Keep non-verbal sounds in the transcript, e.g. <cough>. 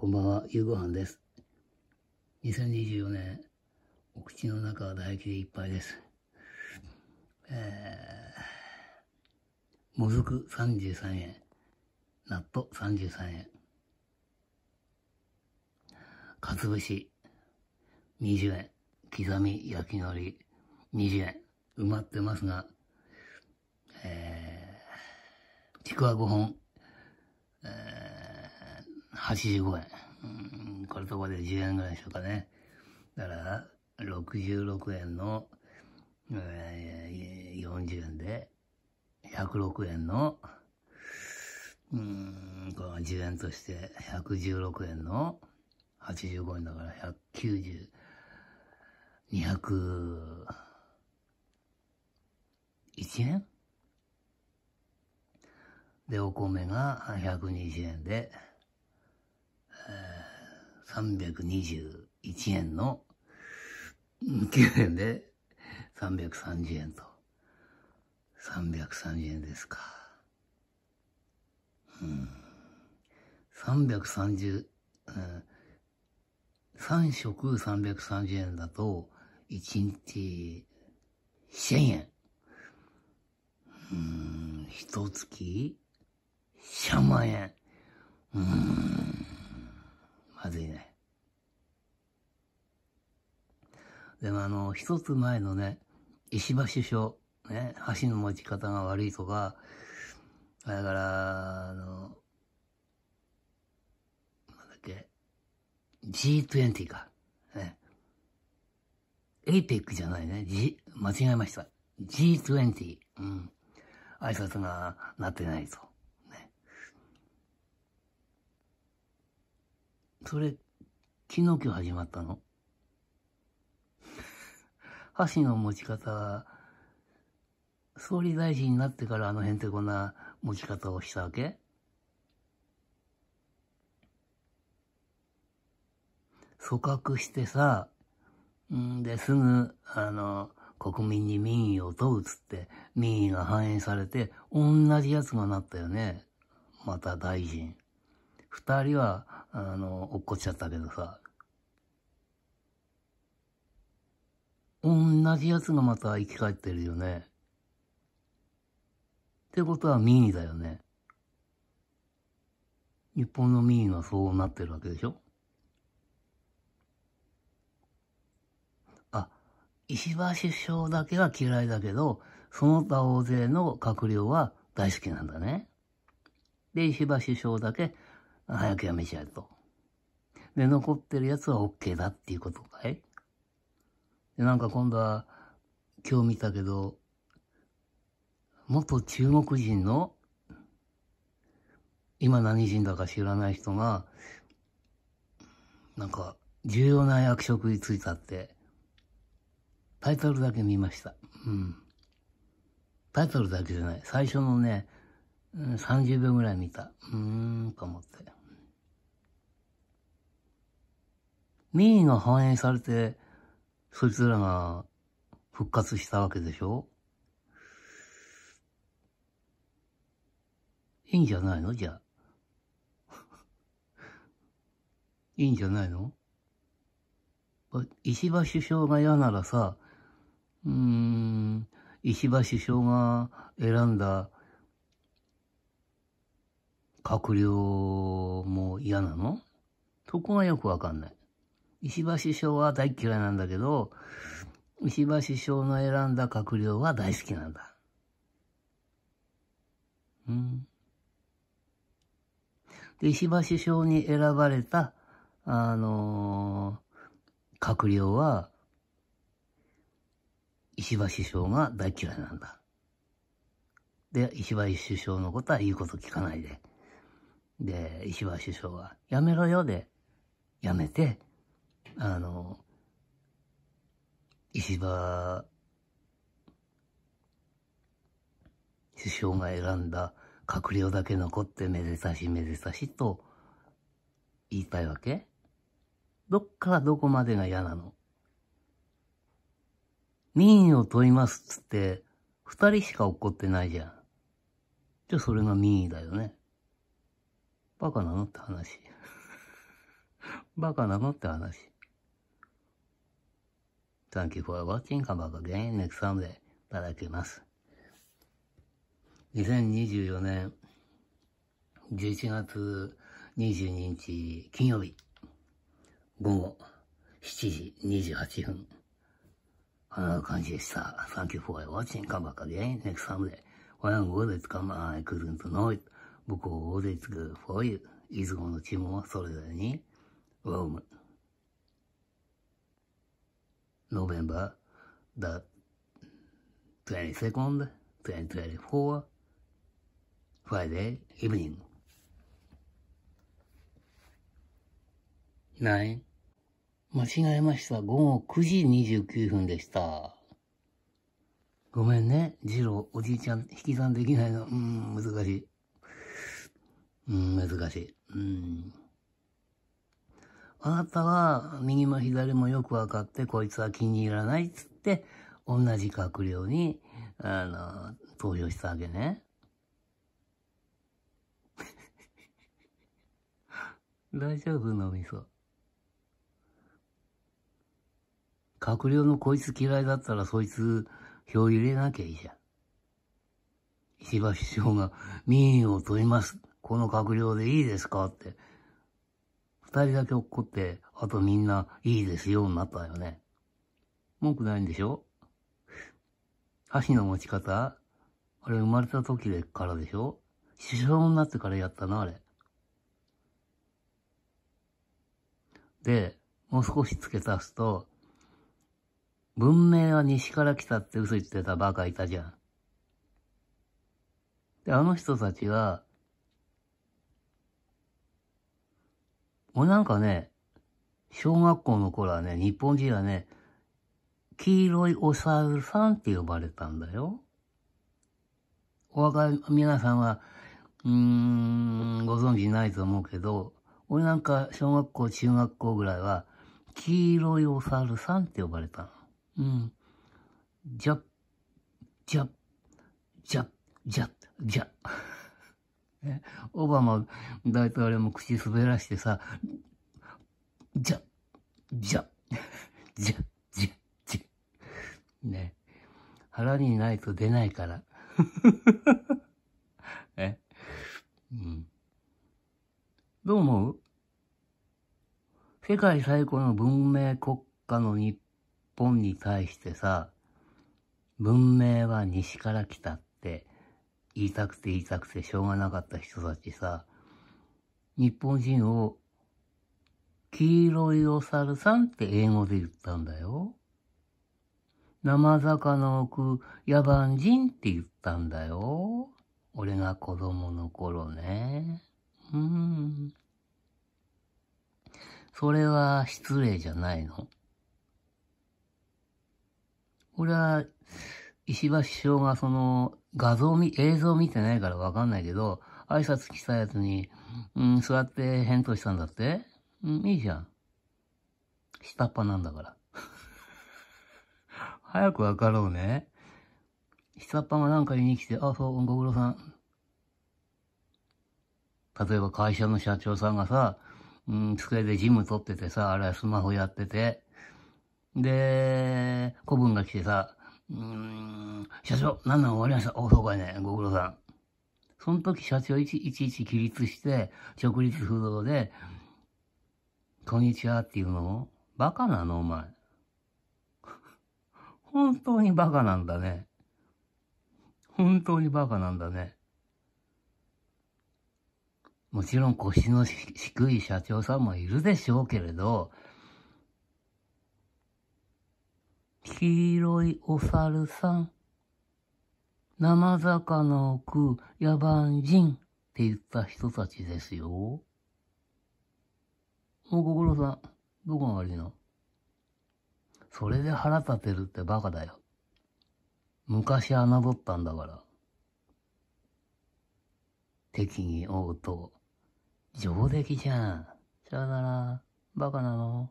こんばんは、夕ごはんです。2024年、お口の中は唾液でいっぱいです。えー、もずく33円、納豆33円、かつぶし20円、刻み焼き海苔20円、埋まってますが、えー、ちくわ5本85円。うん、これとこで10円ぐらいでしょうかね。だから、66円の、えー、40円で、106円の、うん、この10円として、116円の85円だから、190、2 0 1円で、お米が120円で、321円の9円で330円と。330円ですか。うん。330、うん、3食330円だと、1日1000円。うん、一月1000万円。うん。外れない。でもあの、一つ前のね、石破首相、ね、橋の持ち方が悪いとか、だから、あの、なんだっけ、G20 か。ね。APEC じゃないね。G、間違えました。G20。うん。挨拶がなってないと。それ、昨日今日始まったの <laughs> 箸の持ち方、総理大臣になってからあのへんてこな持ち方をしたわけ組閣してさ、んですぐ、あの、国民に民意を問うつって、民意が反映されて、同じやつがなったよね。また大臣。二人は、あの、落っこちちゃったけどさ、同じやつがまた生き返ってるよね。ってことは民意だよね。日本の民意はそうなってるわけでしょあ、石破首相だけは嫌いだけど、その他大勢の閣僚は大好きなんだね。で、石破首相だけ早くやめちゃうと。で、残ってるやつは OK だっていうことかいで、なんか今度は、今日見たけど、元中国人の、今何人だか知らない人が、なんか、重要な役職に就いたって、タイトルだけ見ました。うん。タイトルだけじゃない。最初のね、30秒ぐらい見た。うーん、と思って。民意が反映されて、そいつらが復活したわけでしょいいんじゃないのじゃあ。いいんじゃないの <laughs> 石破首相が嫌ならさ、うーん、石破首相が選んだ閣僚も嫌なのそこがよくわかんない。石破首相は大嫌いなんだけど、石破首相の選んだ閣僚は大好きなんだ。うん。で、石破首相に選ばれた、あのー、閣僚は、石破首相が大嫌いなんだ。で、石破首相のことは言うこと聞かないで。で、石破首相は、やめろよで、やめて、あの、石破首相が選んだ閣僚だけ残ってめでたしめでたしと言いたいわけどっからどこまでが嫌なの民意を問いますっつって、二人しか怒ってないじゃん。じゃあそれが民意だよね。バカなのって話。<laughs> バカなのって話。Thank you for watching. Come back again next Sunday. いただきます。2024年11月22日金曜日午後7時28分。あん感じでした。Thank you for watching. Come back again next Sunday. When I'm w o r e d come I couldn't know it. 僕を a l w a for you. いつものチームはそれぞれに、ウォーム。November the 22nd, 2024, Friday evening. 9. 間違えました。午後9時29分でした。ごめんね、ジロー、おじいちゃん、引き算できないの。うん、難しい。うん、難しい。うん。あなたは右も左もよく分かって、こいつは気に入らないっつって、同じ閣僚に、あの、投票したわけね。<laughs> 大丈夫のみそ。閣僚のこいつ嫌いだったらそいつ票入れなきゃいいじゃん。石破首相が民意を問います。この閣僚でいいですかって二人だけ落っこって、あとみんないいですよになったよね。文句ないんでしょ箸の持ち方あれ生まれた時からでしょ首相になってからやったな、あれ。で、もう少し付け足すと、文明は西から来たって嘘言ってたバカいたじゃん。で、あの人たちは、俺なんかね、小学校の頃はね、日本人はね、黄色いお猿さんって呼ばれたんだよ。お若い皆さんは、うーん、ご存知ないと思うけど、俺なんか小学校、中学校ぐらいは、黄色いお猿さんって呼ばれたの。うん。じゃ、じゃ、じゃ、じゃ、じゃ。ね、オバマ大統領も口滑らしてさ、じゃ、じゃ、じゃ、じゃ、じゃ。ね。腹にないと出ないから。え、<laughs> うん。どう思う世界最古の文明国家の日本に対してさ、文明は西から来た言いたくて言いたくてしょうがなかった人たちさ、日本人を黄色いお猿さんって英語で言ったんだよ。生魚を食う野蛮人って言ったんだよ。俺が子供の頃ね。うん。それは失礼じゃないの。俺は、石橋首相がその画像見、映像見てないからわかんないけど、挨拶来たやつに、うん、座って返答したんだってうん、いいじゃん。下っ端なんだから。<laughs> 早くわかろうね。下っ端が何か言いに来て、あ、そう、ご苦労さん。例えば会社の社長さんがさ、うん、机でジム撮っててさ、あれはスマホやってて、で、古文が来てさ、うん、社長、何なん終わりました。お、そかいね。ご苦労さん。その時、社長いちいちいち起立して、直立不動で、こんにちはっていうのも、バカなの、お前。<laughs> 本当にバカなんだね。本当にバカなんだね。もちろん腰の低い社長さんもいるでしょうけれど、黄色いお猿さん。生魚を食う野蛮人って言った人たちですよ。お、ご苦さん、どこが悪いのそれで腹立てるってバカだよ。昔侮ったんだから。敵に応答。上出来じゃん。さよなら、バカなの